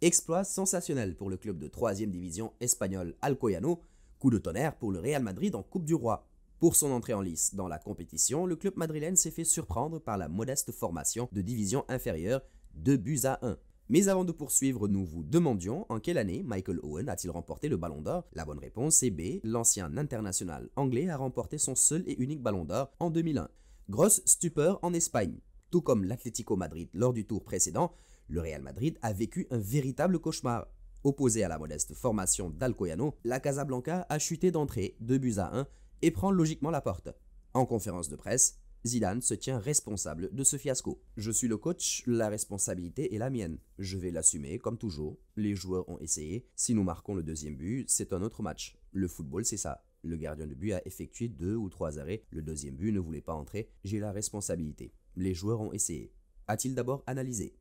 Exploit sensationnel pour le club de 3 division espagnole Alcoyano, coup de tonnerre pour le Real Madrid en Coupe du Roi. Pour son entrée en lice dans la compétition, le club madrilène s'est fait surprendre par la modeste formation de division inférieure de buts à 1. Mais avant de poursuivre, nous vous demandions en quelle année Michael Owen a-t-il remporté le Ballon d'Or La bonne réponse est B. L'ancien international anglais a remporté son seul et unique Ballon d'Or en 2001. Grosse stupeur en Espagne. Tout comme l'Atlético Madrid lors du tour précédent, le Real Madrid a vécu un véritable cauchemar. Opposé à la modeste formation d'Alcoyano, la Casablanca a chuté d'entrée 2 buts à 1 et prend logiquement la porte. En conférence de presse, Zidane se tient responsable de ce fiasco. Je suis le coach, la responsabilité est la mienne. Je vais l'assumer comme toujours. Les joueurs ont essayé. Si nous marquons le deuxième but, c'est un autre match. Le football, c'est ça. Le gardien de but a effectué deux ou trois arrêts. Le deuxième but ne voulait pas entrer. J'ai la responsabilité. Les joueurs ont essayé. A-t-il d'abord analysé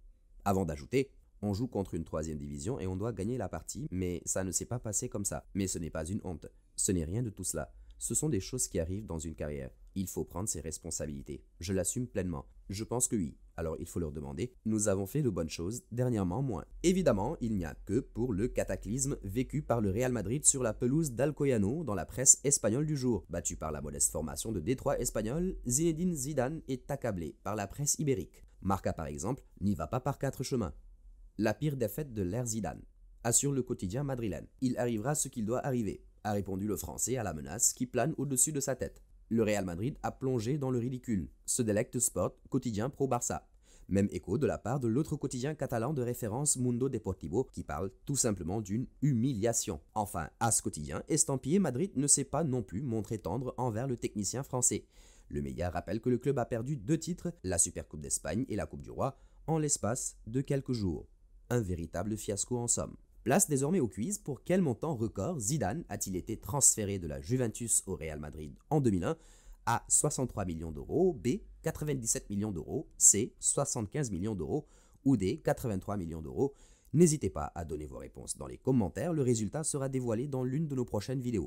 avant d'ajouter on joue contre une troisième division et on doit gagner la partie, mais ça ne s'est pas passé comme ça. Mais ce n'est pas une honte, ce n'est rien de tout cela. Ce sont des choses qui arrivent dans une carrière. Il faut prendre ses responsabilités. Je l'assume pleinement. Je pense que oui, alors il faut leur demander, nous avons fait de bonnes choses, dernièrement moins. Évidemment, il n'y a que pour le cataclysme vécu par le Real Madrid sur la pelouse d'Alcoyano dans la presse espagnole du jour. Battu par la modeste formation de Détroit espagnol, Zinedine Zidane est accablé par la presse ibérique. Marca par exemple, n'y va pas par quatre chemins. La pire défaite de l'ère Zidane, assure le quotidien madrilène. Il arrivera ce qu'il doit arriver, a répondu le Français à la menace qui plane au-dessus de sa tête. Le Real Madrid a plongé dans le ridicule, ce délecte Sport, quotidien pro-Barça. Même écho de la part de l'autre quotidien catalan de référence Mundo Deportivo qui parle tout simplement d'une humiliation. Enfin, à ce quotidien, estampillé Madrid ne s'est pas non plus montré tendre envers le technicien français. Le média rappelle que le club a perdu deux titres, la Supercoupe d'Espagne et la Coupe du Roi, en l'espace de quelques jours. Un véritable fiasco en somme. Place désormais au quiz pour quel montant record Zidane a-t-il été transféré de la Juventus au Real Madrid en 2001 A 63 millions d'euros, B 97 millions d'euros, C 75 millions d'euros ou D 83 millions d'euros. N'hésitez pas à donner vos réponses dans les commentaires, le résultat sera dévoilé dans l'une de nos prochaines vidéos.